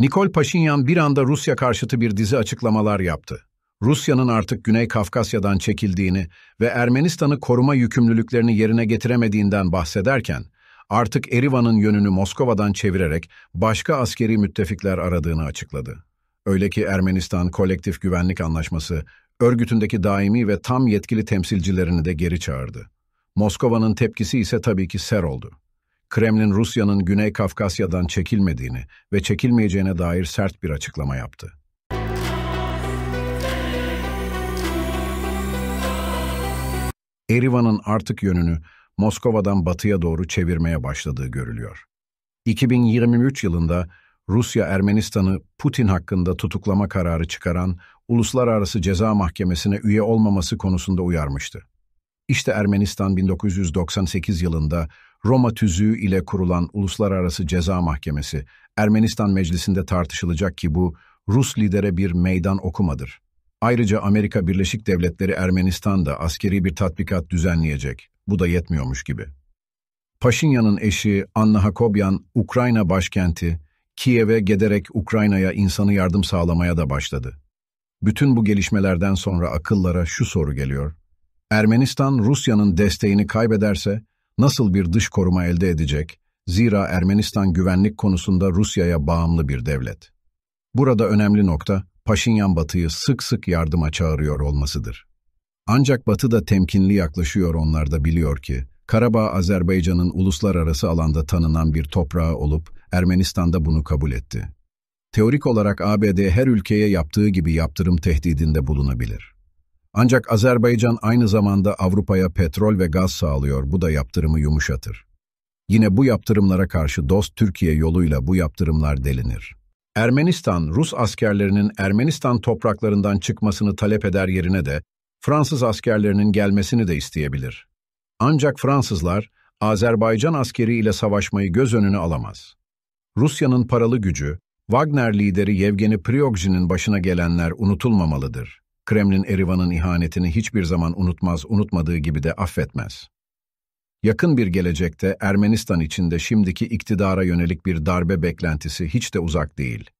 Nikol Paşinyan bir anda Rusya karşıtı bir dizi açıklamalar yaptı. Rusya'nın artık Güney Kafkasya'dan çekildiğini ve Ermenistan'ı koruma yükümlülüklerini yerine getiremediğinden bahsederken, artık Erivan'ın yönünü Moskova'dan çevirerek başka askeri müttefikler aradığını açıkladı. Öyle ki Ermenistan Kolektif Güvenlik Anlaşması, örgütündeki daimi ve tam yetkili temsilcilerini de geri çağırdı. Moskova'nın tepkisi ise tabii ki ser oldu. Kremlin Rusya'nın Güney Kafkasya'dan çekilmediğini ve çekilmeyeceğine dair sert bir açıklama yaptı. Erivan'ın artık yönünü Moskova'dan batıya doğru çevirmeye başladığı görülüyor. 2023 yılında Rusya Ermenistan'ı Putin hakkında tutuklama kararı çıkaran Uluslararası Ceza Mahkemesi'ne üye olmaması konusunda uyarmıştı. İşte Ermenistan 1998 yılında Roma tüzüğü ile kurulan Uluslararası Ceza Mahkemesi, Ermenistan Meclisi'nde tartışılacak ki bu, Rus lidere bir meydan okumadır. Ayrıca Amerika Birleşik Devletleri Ermenistan'da askeri bir tatbikat düzenleyecek. Bu da yetmiyormuş gibi. Paşinyan'ın eşi Anna Hakobyan, Ukrayna başkenti, Kiev'e gederek Ukrayna'ya insanı yardım sağlamaya da başladı. Bütün bu gelişmelerden sonra akıllara şu soru geliyor. Ermenistan, Rusya'nın desteğini kaybederse, nasıl bir dış koruma elde edecek, zira Ermenistan güvenlik konusunda Rusya'ya bağımlı bir devlet. Burada önemli nokta, Paşinyan Batı'yı sık sık yardıma çağırıyor olmasıdır. Ancak Batı da temkinli yaklaşıyor onlar da biliyor ki, Karabağ Azerbaycan'ın uluslararası alanda tanınan bir toprağı olup Ermenistan'da bunu kabul etti. Teorik olarak ABD her ülkeye yaptığı gibi yaptırım tehdidinde bulunabilir. Ancak Azerbaycan aynı zamanda Avrupa'ya petrol ve gaz sağlıyor, bu da yaptırımı yumuşatır. Yine bu yaptırımlara karşı dost Türkiye yoluyla bu yaptırımlar delinir. Ermenistan, Rus askerlerinin Ermenistan topraklarından çıkmasını talep eder yerine de Fransız askerlerinin gelmesini de isteyebilir. Ancak Fransızlar, Azerbaycan askeri ile savaşmayı göz önüne alamaz. Rusya'nın paralı gücü, Wagner lideri Yevgeni Priyogji'nin başına gelenler unutulmamalıdır. Kremlin Erivan'ın ihanetini hiçbir zaman unutmaz, unutmadığı gibi de affetmez. Yakın bir gelecekte Ermenistan içinde şimdiki iktidara yönelik bir darbe beklentisi hiç de uzak değil.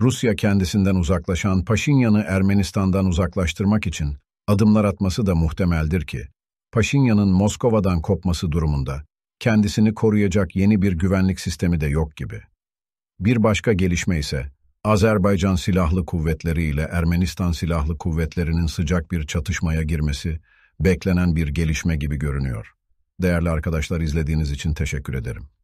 Rusya kendisinden uzaklaşan Paşinyan'ı Ermenistan'dan uzaklaştırmak için adımlar atması da muhtemeldir ki, Paşinyan'ın Moskova'dan kopması durumunda kendisini koruyacak yeni bir güvenlik sistemi de yok gibi. Bir başka gelişme ise Azerbaycan Silahlı Kuvvetleri ile Ermenistan Silahlı Kuvvetleri'nin sıcak bir çatışmaya girmesi beklenen bir gelişme gibi görünüyor. Değerli arkadaşlar izlediğiniz için teşekkür ederim.